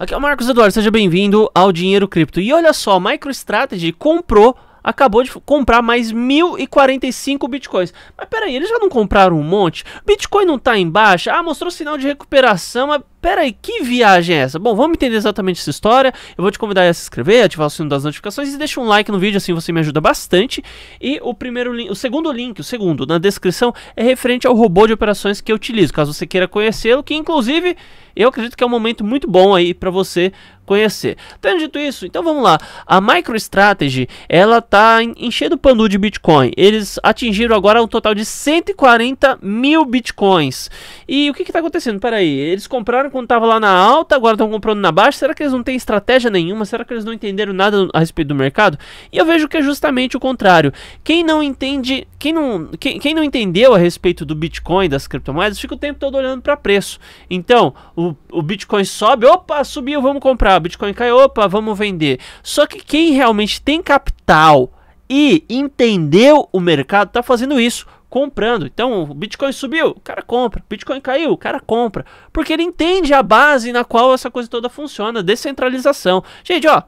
Aqui é o Marcos Eduardo, seja bem-vindo ao Dinheiro Cripto. E olha só, a MicroStrategy comprou, acabou de comprar mais 1.045 bitcoins. Mas peraí, eles já não compraram um monte? Bitcoin não tá em baixa? Ah, mostrou sinal de recuperação, mas Pera aí, que viagem é essa? Bom, vamos entender exatamente essa história. Eu vou te convidar a se inscrever, ativar o sino das notificações e deixa um like no vídeo, assim você me ajuda bastante. E o primeiro o segundo link, o segundo, na descrição, é referente ao robô de operações que eu utilizo, caso você queira conhecê-lo, que inclusive eu acredito que é um momento muito bom aí para você conhecer. Tendo dito isso, então vamos lá. A MicroStrategy, ela tá enchendo o panu de Bitcoin. Eles atingiram agora um total de 140 mil Bitcoins. E o que que tá acontecendo? Pera aí, eles compraram compraram quando tava lá na alta, agora estão comprando na baixa. Será que eles não têm estratégia nenhuma? Será que eles não entenderam nada a respeito do mercado? E eu vejo que é justamente o contrário. Quem não entende, quem não, quem, quem não entendeu a respeito do Bitcoin, das criptomoedas, fica o tempo todo olhando para preço. Então, o, o Bitcoin sobe, opa, subiu, vamos comprar. O Bitcoin cai, opa, vamos vender. Só que quem realmente tem capital e entendeu o mercado está fazendo isso comprando. Então, o Bitcoin subiu, o cara compra. Bitcoin caiu, o cara compra. Porque ele entende a base na qual essa coisa toda funciona, descentralização. Gente, ó,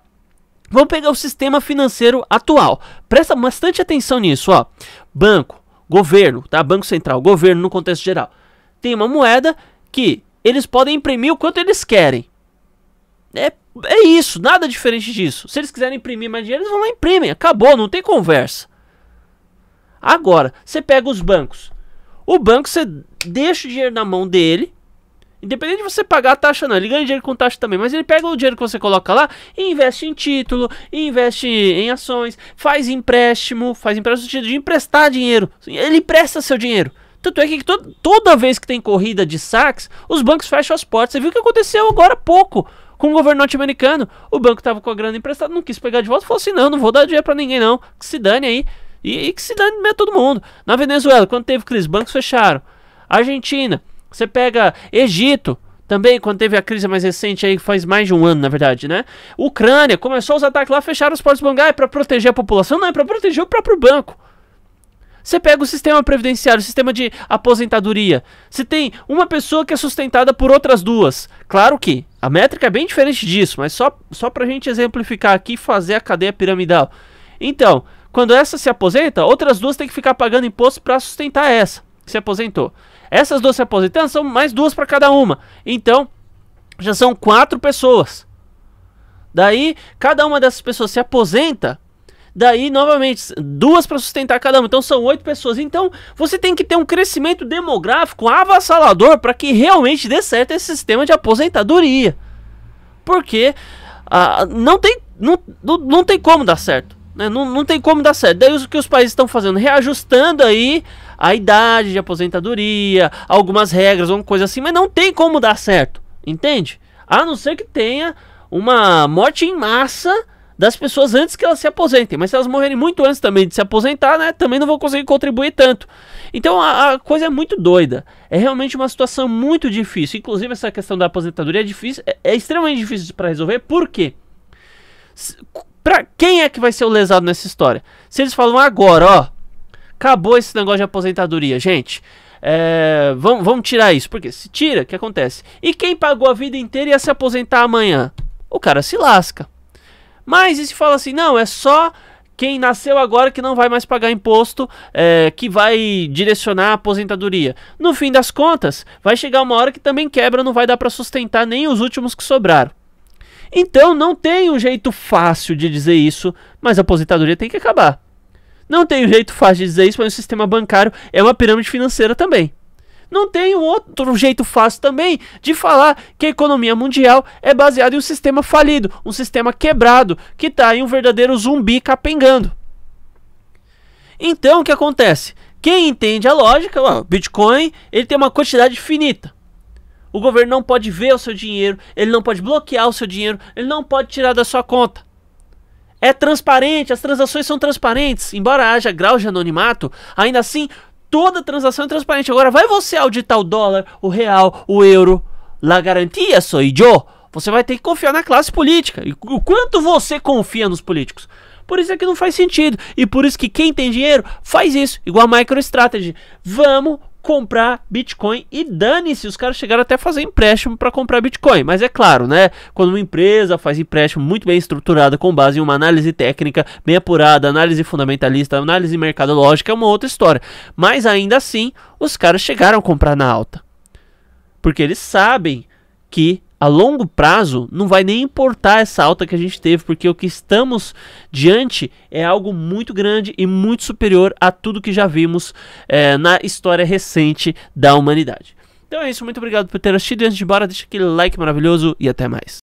vamos pegar o sistema financeiro atual. Presta bastante atenção nisso, ó. Banco, governo, tá? Banco Central, governo no contexto geral. Tem uma moeda que eles podem imprimir o quanto eles querem. É, é isso, nada diferente disso. Se eles quiserem imprimir mais dinheiro, eles vão lá e imprimem. Acabou, não tem conversa. Agora, você pega os bancos. O banco, você deixa o dinheiro na mão dele. Independente de você pagar a taxa, não. Ele ganha dinheiro com taxa também. Mas ele pega o dinheiro que você coloca lá e investe em título, investe em ações, faz empréstimo. Faz empréstimo no sentido de emprestar dinheiro. Ele empresta seu dinheiro. Tanto é que to toda vez que tem corrida de saques, os bancos fecham as portas. Você viu o que aconteceu agora há pouco com o governo norte-americano? O banco estava com a grana emprestada, não quis pegar de volta, falou assim: não, não vou dar dinheiro para ninguém, não. Que se dane aí. E, e que se dane mesmo todo mundo. Na Venezuela, quando teve crise, bancos fecharam. Argentina, você pega Egito, também quando teve a crise mais recente aí, faz mais de um ano, na verdade, né? Ucrânia, começou os ataques lá, fecharam os portos de é para proteger a população, não é para proteger o próprio banco. Você pega o sistema previdenciário, o sistema de aposentadoria. Você tem uma pessoa que é sustentada por outras duas. Claro que a métrica é bem diferente disso, mas só, só para a gente exemplificar aqui fazer a cadeia piramidal. Então, quando essa se aposenta, outras duas têm que ficar pagando imposto para sustentar essa que se aposentou. Essas duas se aposentando são mais duas para cada uma. Então, já são quatro pessoas. Daí, cada uma dessas pessoas se aposenta. Daí, novamente, duas para sustentar cada uma. Então, são oito pessoas. Então, você tem que ter um crescimento demográfico avassalador para que realmente dê certo esse sistema de aposentadoria. Porque ah, não, tem, não, não tem como dar certo. Né? Não, não tem como dar certo. Daí o que os países estão fazendo? Reajustando aí a idade de aposentadoria, algumas regras, alguma coisa assim, mas não tem como dar certo, entende? A não ser que tenha uma morte em massa das pessoas antes que elas se aposentem. Mas se elas morrerem muito antes também de se aposentar, né, também não vão conseguir contribuir tanto. Então a, a, coisa é muito doida. É realmente uma situação muito difícil. Inclusive essa questão da aposentadoria é difícil, é, é extremamente difícil para resolver. Por quê? Pra quem é que vai ser o lesado nessa história? Se eles falam agora, ó, acabou esse negócio de aposentadoria, gente. É, vamos, vamos tirar isso, porque se tira, o que acontece? E quem pagou a vida inteira ia se aposentar amanhã? O cara se lasca. Mas e se fala assim, não, é só quem nasceu agora que não vai mais pagar imposto, é, que vai direcionar a aposentadoria. No fim das contas, vai chegar uma hora que também quebra, não vai dar para sustentar nem os últimos que sobraram. Então não tem um jeito fácil de dizer isso, mas a aposentadoria tem que acabar. Não tem um jeito fácil de dizer isso, mas o sistema bancário é uma pirâmide financeira também. Não tem um outro jeito fácil também de falar que a economia mundial é baseada em um sistema falido, um sistema quebrado, que está em um verdadeiro zumbi capengando. Então o que acontece? Quem entende a lógica, o Bitcoin, ele tem uma quantidade finita. O governo não pode ver o seu dinheiro, ele não pode bloquear o seu dinheiro, ele não pode tirar da sua conta. É transparente, as transações são transparentes. Embora haja grau de anonimato, ainda assim, toda transação é transparente. Agora, vai você auditar o dólar, o real, o euro. La garantia sou eu. Você vai ter que confiar na classe política. E o quanto você confia nos políticos? Por isso é que não faz sentido. E por isso que quem tem dinheiro faz isso, igual a MicroStrategy. Vamos comprar Bitcoin e dane-se, os caras chegaram até a fazer empréstimo para comprar Bitcoin. Mas é claro, né? Quando uma empresa faz empréstimo muito bem estruturado com base em uma análise técnica bem apurada, análise fundamentalista, análise mercadológica, é uma outra história. Mas ainda assim, os caras chegaram a comprar na alta. Porque eles sabem que a longo prazo não vai nem importar essa alta que a gente teve, porque o que estamos diante é algo muito grande e muito superior a tudo que já vimos é, na história recente da humanidade. Então é isso, muito obrigado por ter assistido. E antes de ir embora, deixa aquele like maravilhoso e até mais.